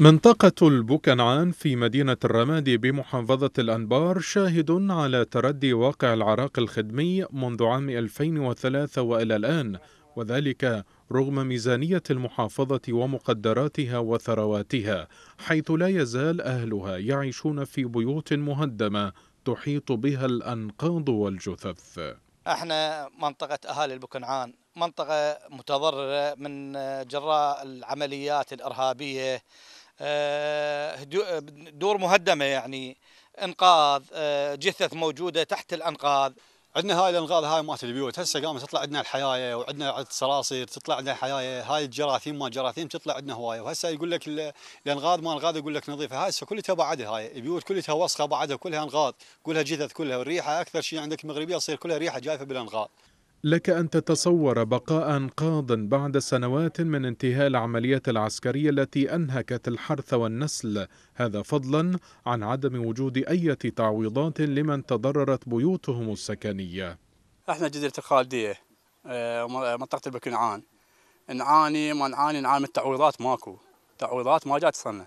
منطقة البوكنعان في مدينة الرمادي بمحافظة الأنبار شاهد على تردي واقع العراق الخدمي منذ عام 2003 وإلى الآن وذلك رغم ميزانية المحافظة ومقدراتها وثرواتها حيث لا يزال أهلها يعيشون في بيوت مهدمة تحيط بها الأنقاض والجثث احنا منطقة اهالي البكنعان منطقة متضررة من آه، جراء العمليات الارهابية آه، آه، دور مهدمة يعني انقاذ جثث موجودة تحت الانقاذ عندنا هاي الانغاض هاي مات البيوت هسه قامت تطلع عندنا الحيايه وعندنا الصراصير تطلع عندنا الحيايه هاي الجراثيم ما جراثيم تطلع عندنا هوايه وهسه يقول لك الانغاض ما الانغاض يقول لك نظيفه هاي هسه كلها بعدها هاي البيوت كلها وسخه بعدها كلها انغاض كلها جثث كلها والريحه اكثر شيء عندك المغربيه تصير كلها ريحه جايفه بالانغاض لك أن تتصور بقاء قاض بعد سنوات من انتهاء العمليات العسكرية التي أنهكت الحرث والنسل هذا فضلا عن عدم وجود أي تعويضات لمن تضررت بيوتهم السكنية احنا جزيرة الخالدية آه، آه، منطقة البكنعان نعاني ما نعاني نعاني من التعويضات ماكو تعويضات ما جات صنة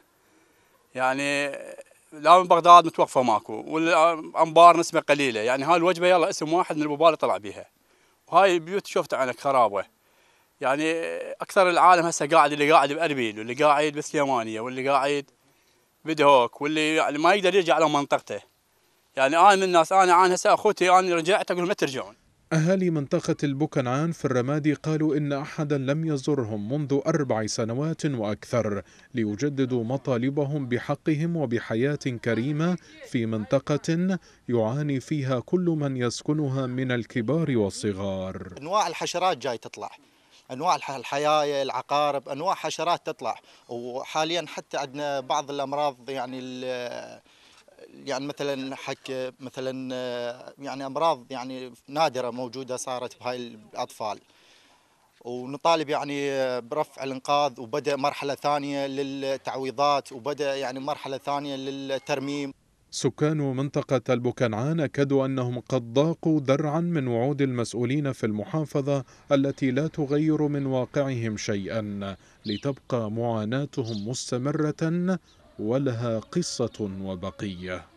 يعني آه، لا من بغداد متوقفة ماكو والأنبار نسبة قليلة يعني هاي الوجبة يلا اسم واحد من الببالة طلع بيها وهاي البيوت شفت انا خرابه يعني اكثر العالم هسه قاعد اللي قاعد باربيل واللي قاعد بسليمانيه واللي قاعد بدهوك واللي يعني ما يقدر يرجع لمنطقته يعني انا من الناس انا عن هسه اخوتي انا رجعت اقول ما ترجعون أهالي منطقة البوكنعان في الرمادي قالوا إن أحدا لم يزرهم منذ أربع سنوات وأكثر ليجددوا مطالبهم بحقهم وبحياة كريمة في منطقة يعاني فيها كل من يسكنها من الكبار والصغار أنواع الحشرات جاي تطلع انواع الحياة العقارب انواع حشرات تطلع وحاليا حتى عندنا بعض الامراض يعني يعني مثلا حك مثلا يعني امراض يعني نادره موجوده صارت بهاي الاطفال ونطالب يعني برفع الانقاذ وبدا مرحله ثانيه للتعويضات وبدا يعني مرحله ثانيه للترميم سكان منطقة البكنعان أكدوا أنهم قد ضاقوا درعا من وعود المسؤولين في المحافظة التي لا تغير من واقعهم شيئا لتبقى معاناتهم مستمرة ولها قصة وبقية